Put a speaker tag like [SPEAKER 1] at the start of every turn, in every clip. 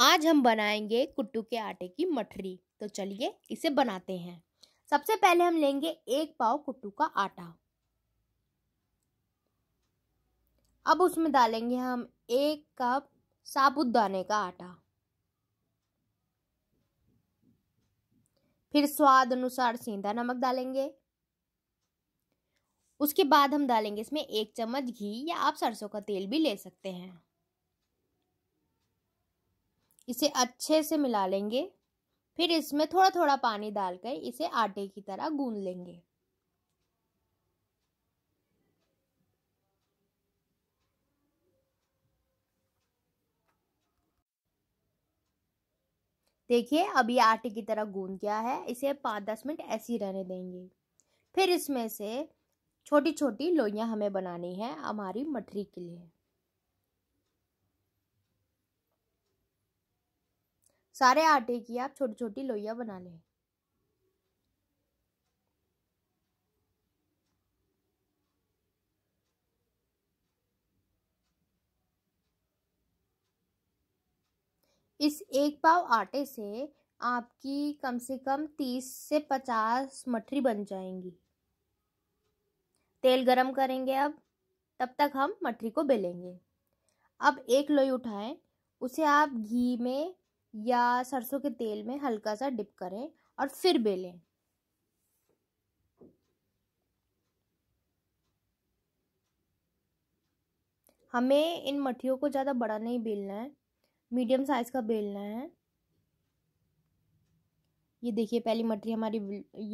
[SPEAKER 1] आज हम बनाएंगे कुट्टू के आटे की मठरी तो चलिए इसे बनाते हैं सबसे पहले हम लेंगे एक पाव कुट्टू का आटा अब उसमें डालेंगे हम एक कप साबुत दाने का आटा फिर स्वाद अनुसार सेंधा नमक डालेंगे उसके बाद हम डालेंगे इसमें एक चम्मच घी या आप सरसों का तेल भी ले सकते हैं इसे अच्छे से मिला लेंगे फिर इसमें थोड़ा थोड़ा पानी डालकर इसे आटे की तरह गूंद लेंगे देखिए अब ये आटे की तरह गूंद गया है इसे पाँच दस मिनट ऐसे ही रहने देंगे फिर इसमें से छोटी छोटी लोइयाँ हमें बनानी है हमारी मठरी के लिए सारे आटे की आप छोटी छोटी लोइया बना लें इस एक पाव आटे से आपकी कम से कम तीस से पचास मठरी बन जाएंगी तेल गरम करेंगे अब तब तक हम मठरी को बेलेंगे अब एक लोई उठाएं उसे आप घी में या सरसों के तेल में हल्का सा डिप करें और फिर बेलें हमें इन मठियों को ज़्यादा बड़ा नहीं बेलना है मीडियम साइज़ का बेलना है ये देखिए पहली मठरी हमारी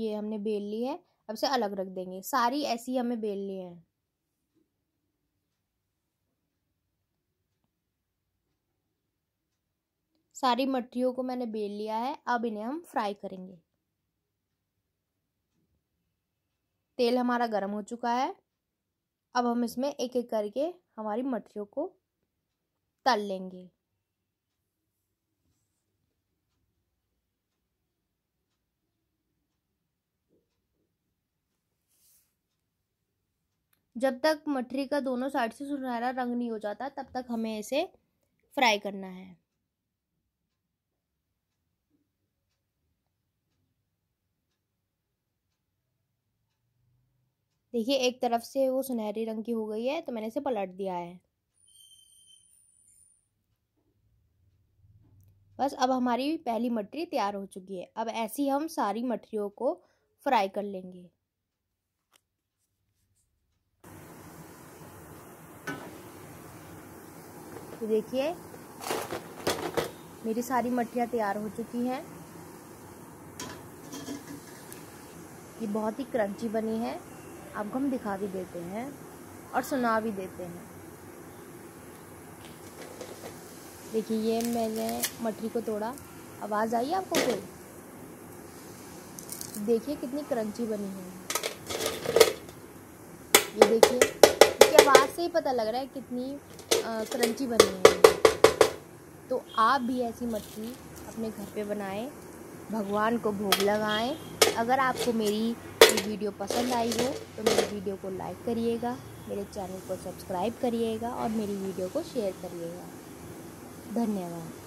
[SPEAKER 1] ये हमने बेल ली है अब से अलग रख देंगे सारी ऐसी हमें बेल ली है सारी मटरियों को मैंने बेल लिया है अब इन्हें हम फ्राई करेंगे तेल हमारा गर्म हो चुका है अब हम इसमें एक एक करके हमारी मटरियों को तल लेंगे जब तक मठरी का दोनों साइड से सुनहरा रंग नहीं हो जाता तब तक हमें इसे फ्राई करना है देखिए एक तरफ से वो सुनहरी रंग की हो गई है तो मैंने इसे पलट दिया है बस अब हमारी पहली मटरी तैयार हो चुकी है अब ऐसी हम सारी मटरियों को फ्राई कर लेंगे तो देखिए मेरी सारी मटरियाँ तैयार हो चुकी हैं ये बहुत ही क्रंची बनी है आपको हम दिखा भी देते हैं और सुना भी देते हैं देखिए ये मैंने मटरी को तोड़ा आवाज़ आई आपको कोई देखिए कितनी क्रंची बनी है ये देखिए इसकी आवाज़ से ही पता लग रहा है कितनी क्रंची बनी है तो आप भी ऐसी मटकी अपने घर पे बनाएं भगवान को भोग लगाएं अगर आपको मेरी मेरी वीडियो पसंद आई हो तो मेरी वीडियो को लाइक करिएगा मेरे चैनल को सब्सक्राइब करिएगा और मेरी वीडियो को शेयर करिएगा धन्यवाद